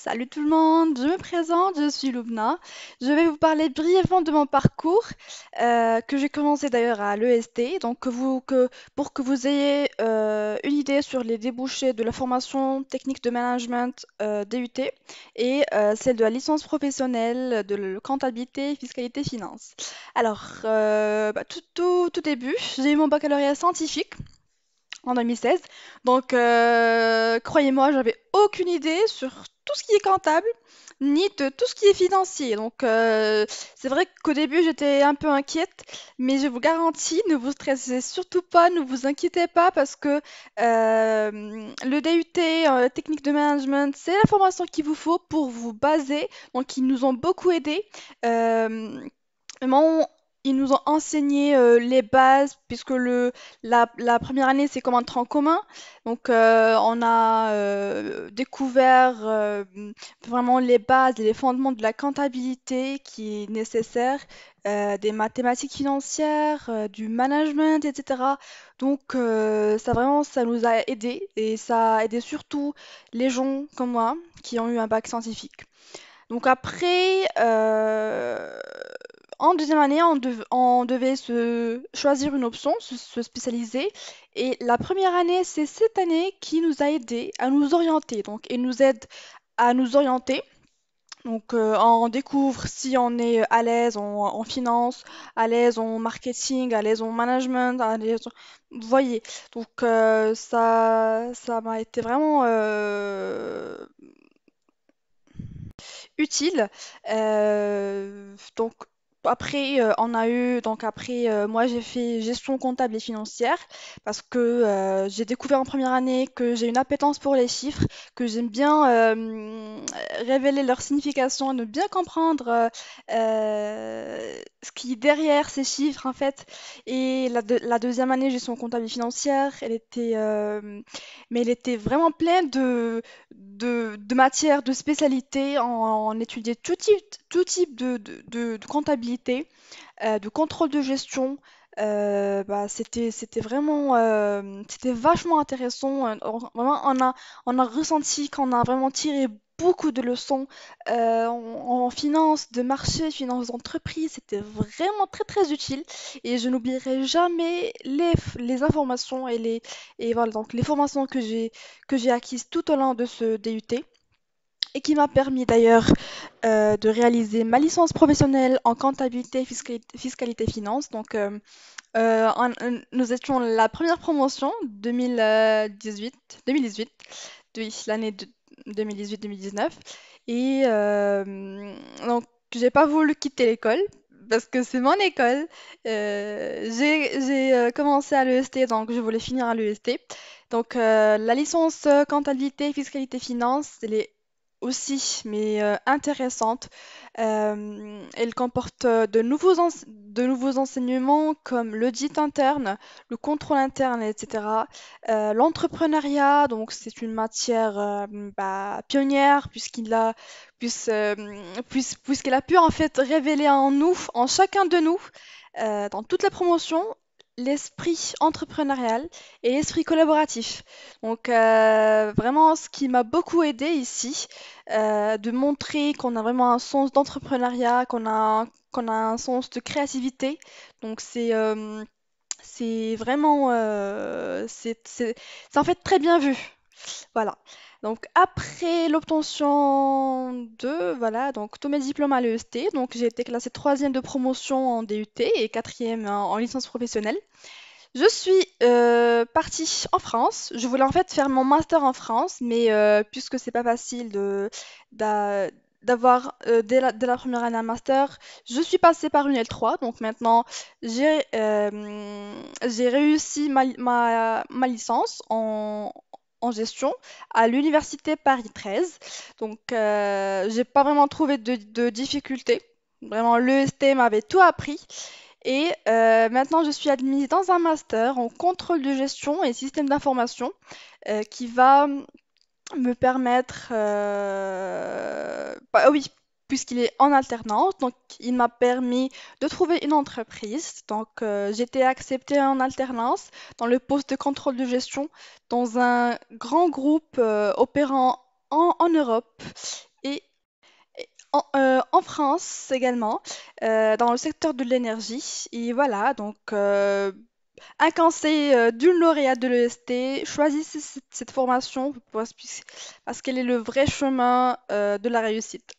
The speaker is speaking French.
Salut tout le monde, je me présente, je suis Lubna. Je vais vous parler brièvement de mon parcours euh, que j'ai commencé d'ailleurs à l'EST, donc pour que vous ayez euh, une idée sur les débouchés de la formation technique de management euh, DUT et celle de la licence professionnelle de comptabilité, fiscalité, finance. Alors, bah, tout, tout début, j'ai eu mon baccalauréat scientifique en 2016. Donc, euh, croyez-moi, j'avais aucune idée sur tout ce qui est comptable, ni de tout ce qui est financier. Donc, euh, c'est vrai qu'au début, j'étais un peu inquiète, mais je vous garantis, ne vous stressez surtout pas, ne vous inquiétez pas, parce que euh, le DUT, technique de management, c'est la formation qu'il vous faut pour vous baser. Donc, ils nous ont beaucoup aidés. Mon, ils nous ont enseigné euh, les bases, puisque le, la, première année, c'est comme un tronc commun. Donc, euh, on a euh, découvert vraiment les bases, les fondements de la comptabilité qui est nécessaire, des mathématiques financières, du management, etc. Donc, ça vraiment, ça nous a aidés et ça a aidé surtout les gens comme moi qui ont eu un bac scientifique. Donc après, en deuxième année, on, devait se choisir une option, se, spécialiser. Et la première année, c'est cette année qui nous a aidé à nous orienter. Donc, elle nous aide à nous orienter. Donc, euh, on découvre si on est à l'aise en, finance, à l'aise en marketing, à l'aise en management, Vous voyez. Donc, euh, ça, ça m'a été vraiment euh, utile. donc, après, euh, on a eu, donc après, euh, moi j'ai fait gestion comptable et financière parce que euh, j'ai découvert en première année que j'ai une appétence pour les chiffres, que j'aime bien révéler leur signification de bien comprendre ce qui est derrière ces chiffres en fait. Et la, deuxième année gestion comptable et financière, elle était, mais elle était vraiment pleine de, de, de matières, de spécialités. On, on, tout type, tout type de, de comptabilité euh, de contrôle de gestion. Euh, bah, c'était, c'était vraiment, euh, c'était vachement intéressant. On, a, on a ressenti qu'on a vraiment tiré beaucoup de leçons en, finance de marché, finance d'entreprise. C'était vraiment très très utile et je n'oublierai jamais les, les informations et les et voilà donc les formations que j'ai que j'ai acquises tout au long de ce DUT et qui m'a permis d'ailleurs euh, de réaliser ma licence professionnelle en comptabilité, fiscalité, fiscalité finance. Donc, euh, euh, nous étions la première promotion 2018, 2018 de l'année 2018-2019. Et donc, j'ai pas voulu quitter l'école parce que c'est mon école. j'ai commencé à l'EST, donc je voulais finir à l'EST. Donc, la licence comptabilité, fiscalité, finance, elle est aussi, mais euh, intéressante. Euh, elle comporte euh, de nouveaux, de nouveaux enseignements comme l'audit interne, le contrôle interne, etc. L'entrepreneuriat, donc c'est une matière bah, pionnière puisqu'il a, puisqu'elle a pu en fait révéler en nous, en chacun de nous, dans toute la promotion, l'esprit entrepreneurial et l'esprit collaboratif. Donc euh, vraiment ce qui m'a beaucoup aidé ici, euh, de montrer qu'on a vraiment un sens d'entrepreneuriat, qu'on a, qu'on a un sens de créativité. Donc c'est euh, c'est vraiment c'est en fait très bien vu. Voilà. Donc après l'obtention de, voilà, donc tous mes diplômes à l'EST, donc j'ai été classée troisième de promotion en DUT et quatrième en, licence professionnelle. Je suis euh, partie en France. Je voulais en fait faire mon master en France, mais euh, puisque c'est pas facile de, d'avoir euh, dès, la, première année un master. Je suis passée par une L3, donc maintenant j'ai euh, réussi ma, ma, ma licence en, en gestion à l'université Paris 13. Donc, euh, j'ai pas vraiment trouvé de, difficultés. Vraiment, l'EST m'avait tout appris. Et euh, maintenant, je suis admise dans un master en contrôle de gestion et système d'information euh, qui va me permettre. Bah, oui, puisqu'il est en alternance. Donc, il m'a permis de trouver une entreprise. Donc, euh, j'ai été acceptée en alternance dans le poste de contrôle de gestion dans un grand groupe euh, opérant en, Europe et, euh, en, France également, dans le secteur de l'énergie. Et voilà, donc... Un conseil d'une lauréate de l'EST, choisissez cette, formation parce qu'elle est le vrai chemin de la réussite.